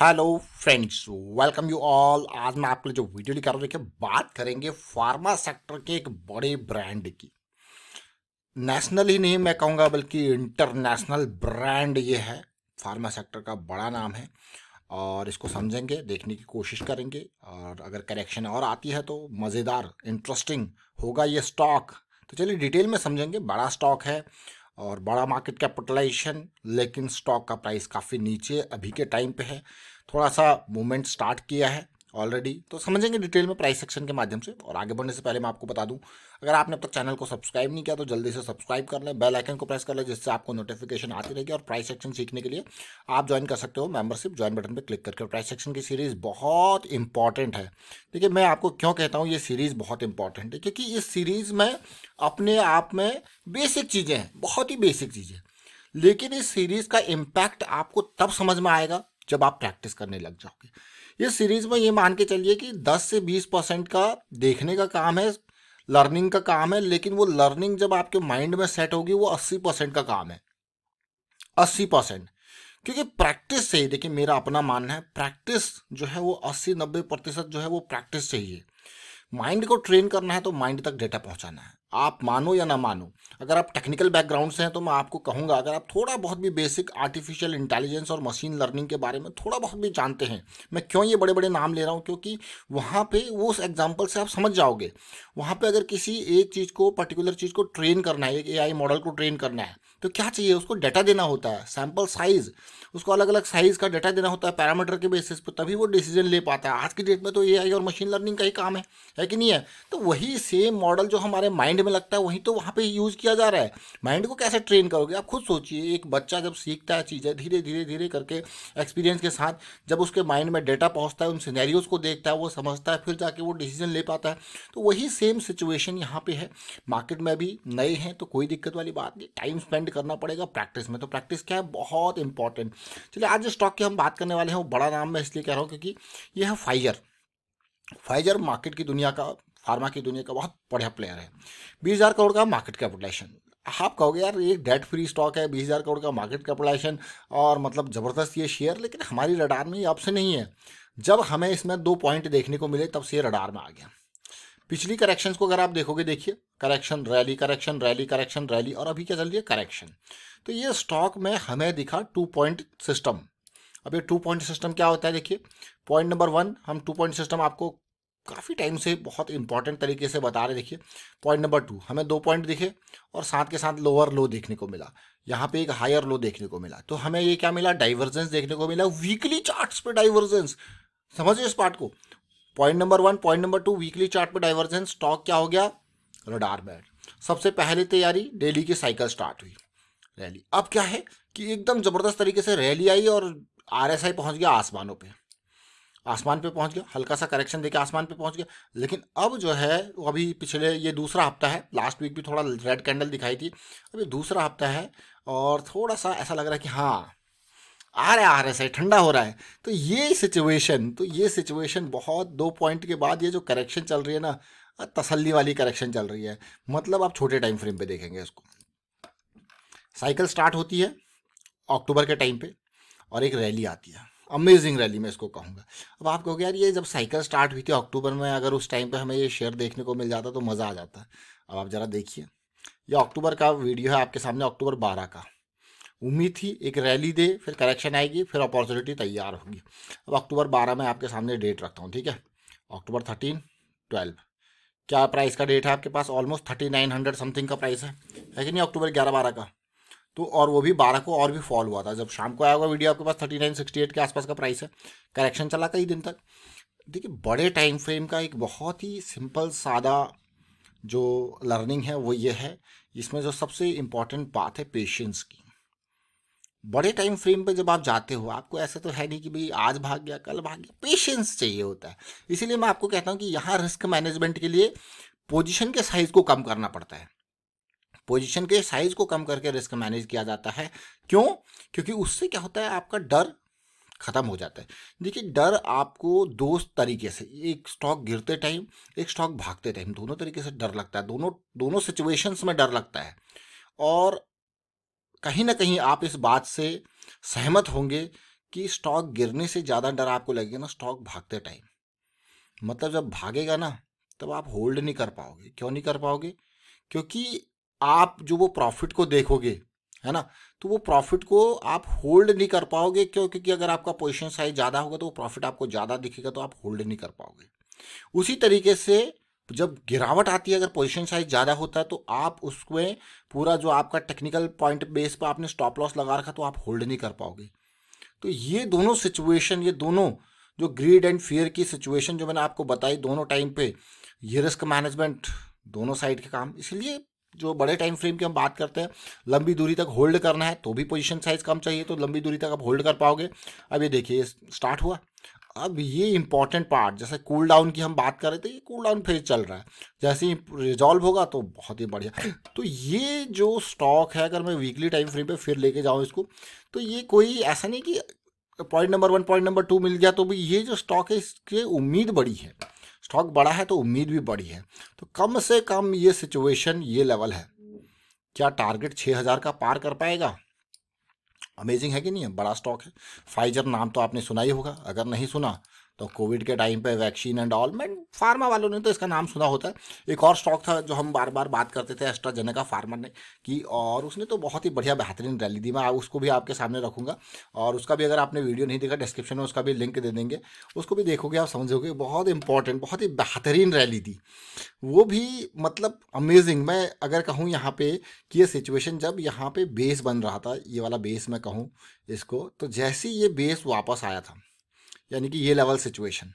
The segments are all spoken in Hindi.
hello friends welcome you all आज मैं आपके लिए जो वीडियो लेकर रहा हूँ देखिए बात करेंगे फार्मा सेक्टर के एक बड़े ब्रांड की नेशनल ही नहीं मैं कहूँगा बल्कि इंटरनेशनल ब्रांड ये है फार्मा सेक्टर का बड़ा नाम है और इसको समझेंगे देखने की कोशिश करेंगे और अगर करेक्शन और आती है तो मज़ेदार इंटरेस्टिंग होगा ये स्टॉक तो चलिए डिटेल में समझेंगे बड़ा स्टॉक है और बड़ा मार्केट कैपिटलाइजेशन लेकिन स्टॉक का प्राइस काफ़ी नीचे अभी के टाइम पे है थोड़ा सा मूवमेंट स्टार्ट किया है ऑलरेडी तो समझेंगे डिटेल में प्राइस सेक्शन के माध्यम से और आगे बढ़ने से पहले मैं आपको बता दूं अगर आपने अब तक चैनल को सब्सक्राइब नहीं किया तो जल्दी से सब्सक्राइब कर लें बेल आइकन को प्रेस कर लें जिससे आपको नोटिफिकेशन आती रहेगी और प्राइस सेक्शन सीखने के लिए आप ज्वाइन कर सकते हो मेंबरशिप ज्वाइन बटन पर क्लिक करके प्राइस सेक्शन की सीरीज़ बहुत इंपॉर्टेंट है देखिए मैं आपको क्यों कहता हूँ ये सीरीज़ बहुत इंपॉर्टेंट है क्योंकि इस सीरीज़ में अपने आप में बेसिक चीज़ें हैं बहुत ही बेसिक चीज़ें लेकिन इस सीरीज़ का इम्पैक्ट आपको तब समझ में आएगा जब आप प्रैक्टिस करने लग जाओगे ये सीरीज में ये मान के चलिए कि 10 से 20 परसेंट का देखने का काम है लर्निंग का काम है लेकिन वो लर्निंग जब आपके माइंड में सेट होगी वो 80 परसेंट का काम है 80 परसेंट क्योंकि प्रैक्टिस से ही देखिए मेरा अपना मानना है प्रैक्टिस जो है वो 80-90 प्रतिशत जो है वो प्रैक्टिस चाहिए माइंड को ट्रेन करना है तो माइंड तक डेटा पहुंचाना है आप मानो या ना मानो अगर आप टेक्निकल बैकग्राउंड से हैं तो मैं आपको कहूँगा अगर आप थोड़ा बहुत भी बेसिक आर्टिफिशियल इंटेलिजेंस और मशीन लर्निंग के बारे में थोड़ा बहुत भी जानते हैं मैं क्यों ये बड़े बड़े नाम ले रहा हूँ क्योंकि वहाँ पे वो उस एग्जाम्पल से आप समझ जाओगे वहाँ पे अगर किसी एक चीज़ को पर्टिकुलर चीज़ को ट्रेन करना है एक ए मॉडल को ट्रेन करना है तो क्या चाहिए उसको डाटा देना होता है सैम्पल साइज़ उसको अलग अलग साइज़ का डाटा देना होता है पैरामीटर के बेसिस पर तभी वो डिसीजन ले पाता है आज की डेट में तो ये आई और मशीन लर्निंग का ही काम है है कि नहीं है तो वही सेम मॉडल जो हमारे माइंड में लगता है वही तो वहाँ पर यूज़ किया जा रहा है माइंड को कैसे ट्रेन करोगे आप खुद सोचिए एक बच्चा जब सीखता है चीज़ें धीरे धीरे धीरे करके एक्सपीरियंस के साथ जब उसके माइंड में डेटा पहुँचता है उन सीनैरियोज़ को देखता है वो समझता है फिर जाके वो डिसीजन ले पाता है तो वही सेम सिचुएशन यहाँ पे है मार्केट में अभी नए हैं तो कोई दिक्कत वाली बात नहीं टाइम स्पेंड इम्प्लीमेंट करना पड़ेगा प्रैक्टिस में तो प्रैक्टिस क्या है बहुत इंपॉर्टेंट चलिए आज जो स्टॉक की हम बात करने वाले हैं वो बड़ा नाम मैं इसलिए कह रहा हूँ क्योंकि ये है फाइजर फाइजर मार्केट की दुनिया का फार्मा की दुनिया का बहुत बढ़िया प्लेयर है बीस करोड़ का मार्केट कैपिटलाइजेशन आप कहोगे यार ये डेट फ्री स्टॉक है बीस हज़ार करोड़ का मार्केट कैपिटलाइजेशन और मतलब ज़बरदस्त ये शेयर लेकिन हमारी रडार में ये आपसे नहीं है जब हमें इसमें दो पॉइंट देखने को मिले तब से ये रडार में आ गया पिछली करेक्शन को अगर आप देखोगे देखिए correction rally correction rally correction rally और अभी क्या चल रही है करेक्शन तो ये स्टॉक में हमें दिखा टू पॉइंट सिस्टम अब ये टू पॉइंट सिस्टम क्या होता है देखिए पॉइंट नंबर वन हम टू पॉइंट सिस्टम आपको काफ़ी टाइम से बहुत इंपॉर्टेंट तरीके से बता रहे देखिए पॉइंट नंबर टू हमें दो पॉइंट दिखे और साथ के साथ लोअर लो देखने को मिला यहाँ पे एक हायर लो देखने को मिला तो हमें ये क्या मिला डाइवर्जेंस देखने को मिला वीकली चार्ट्स पे डाइवर्जेंस समझिए इस पार्ट को point number one point number two weekly chart में डाइवर्जेंस स्टॉक क्या हो गया रडार बैट सबसे पहले तैयारी डेली की साइकिल स्टार्ट हुई रैली अब क्या है कि एकदम ज़बरदस्त तरीके से रैली आई और आर एस आई पहुँच गया आसमानों पे आसमान पे पहुंच गया हल्का सा करेक्शन देके आसमान पे पहुंच गया लेकिन अब जो है अभी पिछले ये दूसरा हफ्ता है लास्ट वीक भी थोड़ा रेड कैंडल दिखाई थी अभी दूसरा हफ्ता है और थोड़ा सा ऐसा लग रहा है कि हाँ आ रहा है आ रहा है सही ठंडा हो रहा है तो ये सिचुएशन तो ये सिचुएशन बहुत दो पॉइंट के बाद ये जो करेक्शन चल रही है ना तसल्ली वाली करेक्शन चल रही है मतलब आप छोटे टाइम फ्रेम पे देखेंगे इसको साइकिल स्टार्ट होती है अक्टूबर के टाइम पे और एक रैली आती है अमेजिंग रैली मैं इसको कहूँगा अब आप कहोगे यार ये जब साइकिल स्टार्ट हुई थी अक्टूबर में अगर उस टाइम पे हमें ये शेयर देखने को मिल जाता तो मज़ा आ जाता अब आप ज़रा देखिए ये अक्टूबर का वीडियो है आपके सामने अक्टूबर बारह का उम्मीद थी एक रैली दे फिर करेक्शन आएगी फिर अपॉर्चुनिटी तैयार होगी अब अक्टूबर बारह में आपके सामने डेट रखता हूँ ठीक है अक्टूबर थर्टीन ट्वेल्व क्या प्राइस का डेट है आपके पास almost thirty nine hundred something का प्राइस है है कि नहीं अक्टूबर ग्यारह बारह का तो और वो भी बारह को और भी फॉल हुआ था जब शाम को आया हुआ वीडियो आपके पास थर्टी नाइन सिक्सटी एट के आसपास का प्राइस है करेक्शन चला कई दिन तक देखिए बड़े टाइम फ्रेम का एक बहुत ही सिंपल सादा जो लर्निंग है वो ये है इसमें जो सबसे इम्पॉर्टेंट बात है पेशेंस की बड़े टाइम फ्रेम पे जब आप जाते हो आपको ऐसा तो है नहीं कि भाई आज भाग गया कल भाग गया पेशेंस चाहिए होता है इसीलिए मैं आपको कहता हूँ कि यहाँ रिस्क मैनेजमेंट के लिए पोजिशन के साइज को कम करना पड़ता है पोजिशन के साइज को कम करके रिस्क मैनेज किया जाता है क्यों क्योंकि उससे क्या होता है आपका डर ख़त्म हो जाता है देखिए डर आपको दो तरीके से एक स्टॉक गिरते टाइम एक स्टॉक भागते टाइम दोनों तरीके से डर लगता है दोनों दोनों सिचुएशंस में डर लगता है और कहीं ना कहीं आप इस बात से सहमत होंगे कि स्टॉक गिरने से ज़्यादा डर आपको लगेगा ना स्टॉक भागते टाइम मतलब जब भागेगा ना तब आप होल्ड नहीं कर पाओगे क्यों नहीं कर पाओगे क्योंकि आप जो वो प्रॉफिट को देखोगे है ना तो वो प्रॉफिट को आप होल्ड नहीं कर पाओगे क्यों क्योंकि अगर आपका पोजिशन साइज ज़्यादा होगा तो वो प्रॉफिट आपको ज़्यादा दिखेगा तो आप होल्ड नहीं कर पाओगे उसी तरीके से तो जब गिरावट आती है अगर पोजीशन साइज ज़्यादा होता है तो आप उसमें पूरा जो आपका टेक्निकल पॉइंट बेस पर आपने स्टॉप लॉस लगा रखा तो आप होल्ड नहीं कर पाओगे तो ये दोनों सिचुएशन ये दोनों जो ग्रीड एंड फियर की सिचुएशन जो मैंने आपको बताई दोनों टाइम पे ये रिस्क मैनेजमेंट दोनों साइड के काम इसलिए जो बड़े टाइम फ्रेम की हम बात करते हैं लंबी दूरी तक होल्ड करना है तो भी पोजीशन साइज कम चाहिए तो लंबी दूरी तक आप होल्ड कर पाओगे अब ये देखिए स्टार्ट हुआ अब ये इंपॉर्टेंट पार्ट जैसे कूल डाउन की हम बात कर रहे थे ये कूल डाउन फेज चल रहा है जैसे ही रिजॉल्व होगा तो बहुत ही बढ़िया तो ये जो स्टॉक है अगर मैं वीकली टाइम फ्रेम पे फिर लेके जाऊँ इसको तो ये कोई ऐसा नहीं कि point number one point number two मिल गया तो भी ये जो स्टॉक है इसके उम्मीद बड़ी है स्टॉक बड़ा है तो उम्मीद भी बड़ी है तो कम से कम ये सिचुएशन ये लेवल है क्या टारगेट छः का पार कर पाएगा अमेजिंग है कि नहीं है बड़ा स्टॉक है फाइजर नाम तो आपने सुना ही होगा अगर नहीं सुना तो कोविड के टाइम पे वैक्सीन एंड ऑल मैं फार्मा वालों ने तो इसका नाम सुना होता है एक और स्टॉक था जो हम बार बार बात करते थे एस्ट्राजेने जेनेका फार्मा ने की और उसने तो बहुत ही बढ़िया बेहतरीन रैली दी मैं उसको भी आपके सामने रखूँगा और उसका भी अगर आपने वीडियो नहीं देखा डिस्क्रिप्शन में उसका भी लिंक दे देंगे उसको भी देखोगे आप समझोगे बहुत इंपॉर्टेंट बहुत ही बेहतरीन रैली दी वो भी मतलब अमेजिंग मैं अगर कहूँ यहाँ पे कि ये सिचुएशन जब यहाँ पे बेस बन रहा था ये वाला बेस मैं कहूँ इसको तो जैसे ही ये बेस वापस आया था यानी कि ये लेवल सिचुएशन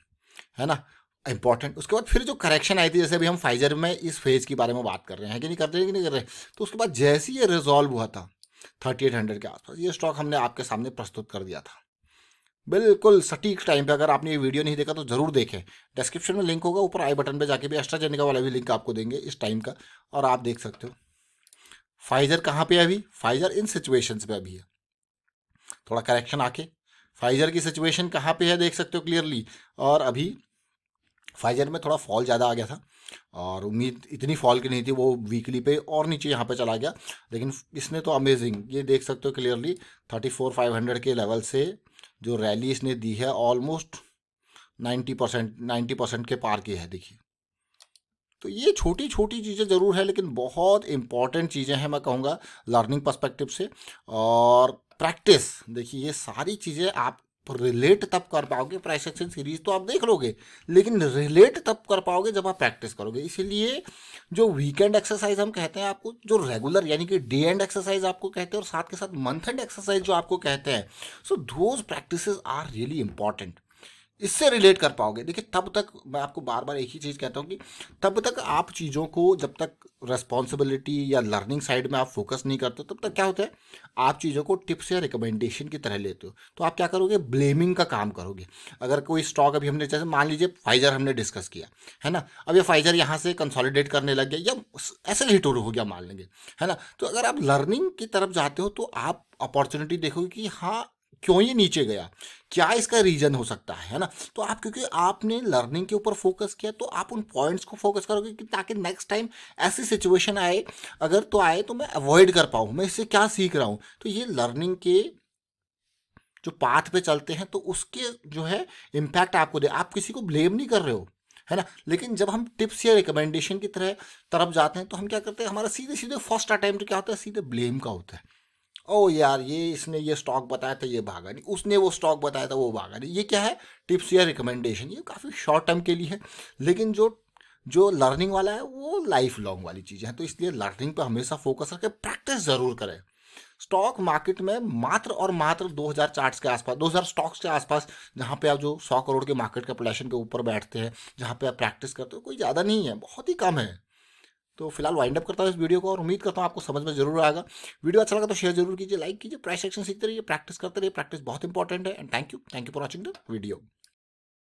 है ना इंपॉर्टेंट उसके बाद फिर जो करेक्शन आई थी जैसे अभी हम फाइजर में इस फेज के बारे में बात कर रहे हैं कि नहीं करते कि नहीं कर रहे तो उसके बाद जैसे ये रिजॉल्व हुआ था थर्टी एट हंड्रेड के आसपास ये स्टॉक हमने आपके सामने प्रस्तुत कर दिया था बिल्कुल सटीक टाइम पे अगर आपने ये वीडियो नहीं देखा तो जरूर देखें डिस्क्रिप्शन में लिंक होगा ऊपर आई बटन पे जाके भी एस्ट्राजेनिका वाला भी लिंक आपको देंगे इस टाइम का और आप देख सकते हो फाइजर कहाँ पे अभी फाइजर इन सिचुएशंस पे अभी है थोड़ा करेक्शन आके फाइजर की सिचुएशन कहाँ पे है देख सकते हो क्लियरली और अभी फाइजर में थोड़ा फॉल ज़्यादा आ गया था और उम्मीद इतनी फॉल की नहीं थी वो वीकली पे और नीचे यहाँ पे चला गया लेकिन इसने तो अमेजिंग ये देख सकते हो clearly thirty four five hundred के लेवल से जो रैली इसने दी है almost ninety percent ninety percent के पार की है देखिए तो ये छोटी छोटी चीज़ें ज़रूर है लेकिन बहुत इंपॉर्टेंट चीज़ें हैं मैं कहूँगा लर्निंग पर्सपेक्टिव से और प्रैक्टिस देखिए ये सारी चीज़ें आप रिलेट तब कर पाओगे प्राइस एक्शन सीरीज तो आप देख लोगे लेकिन रिलेट तब कर पाओगे जब आप प्रैक्टिस करोगे इसीलिए जो वीकेंड एक्सरसाइज हम कहते हैं आपको जो रेगुलर यानी कि डे एंड एक्सरसाइज आपको कहते हैं और साथ के साथ मंथ एंड एक्सरसाइज जो आपको कहते हैं so those practice are really important इससे रिलेट कर पाओगे देखिए तब तक मैं आपको बार बार एक ही चीज़ कहता हूँ कि तब तक आप चीज़ों को जब तक रेस्पॉन्सिबिलिटी या लर्निंग साइड में आप फोकस नहीं करते तब तक क्या होता है आप चीज़ों को टिप्स या रिकमेंडेशन की तरह लेते हो तो आप क्या करोगे ब्लेमिंग का काम करोगे अगर कोई स्टॉक अभी हमने जैसे मान लीजिए फाइजर हमने डिस्कस किया है ना अब ये फाइजर यहाँ से कंसोलिडेट करने लग गया या ऐसे ही टूर हो गया मान लेंगे है ना तो अगर आप लर्निंग की तरफ जाते हो तो आप अपॉर्चुनिटी देखोगे कि हाँ क्यों ये नीचे गया क्या इसका रीजन हो सकता है ना तो आप क्योंकि आपने लर्निंग के ऊपर फोकस किया तो आप उन पॉइंट्स को फोकस करोगे कि ताकि नेक्स्ट टाइम ऐसी सिचुएशन आए अगर तो आए तो मैं अवॉइड कर पाऊँ मैं इससे क्या सीख रहा हूँ तो ये लर्निंग के जो पाथ पे चलते हैं तो उसके जो है इम्पैक्ट आपको दे आप किसी को ब्लेम नहीं कर रहे हो है ना लेकिन जब हम टिप्स या रिकमेंडेशन की तरह तरफ जाते हैं तो हम क्या करते हैं हमारा सीधे सीधे फर्स्ट अटैम्प्ट क्या होता है सीधे ब्लेम का होता है ओ यार ये इसने ये स्टॉक बताया था ये भागा नहीं उसने वो स्टॉक बताया था वो भागा नहीं ये क्या है टिप्स या रिकमेंडेशन ये काफ़ी शॉर्ट टर्म के लिए है लेकिन जो जो लर्निंग वाला है वो लाइफ लॉन्ग वाली चीज़ है तो इसलिए लर्निंग पर हमेशा फोकस करके प्रैक्टिस ज़रूर करें स्टॉक मार्केट में मात्र और मात्र 2000 चार्ट्स के आसपास 2000 स्टॉक्स के आसपास जहाँ पे आप जो 100 करोड़ के मार्केट कैपिटलाइजेशन के ऊपर बैठते हैं जहाँ पे आप प्रैक्टिस करते हो कोई ज़्यादा नहीं है बहुत ही कम है तो फिलहाल वाइंड अप करता हूँ इस वीडियो को और उम्मीद करता हूँ आपको समझ में जरूर आएगा वीडियो अच्छा लगा तो शेयर जरूर कीजिए लाइक कीजिए प्राइस एक्शन सीखते रहिए प्रैक्टिस करते रहिए प्रैक्टिस बहुत इंपॉर्टेंट है and thank you thank you for watching the video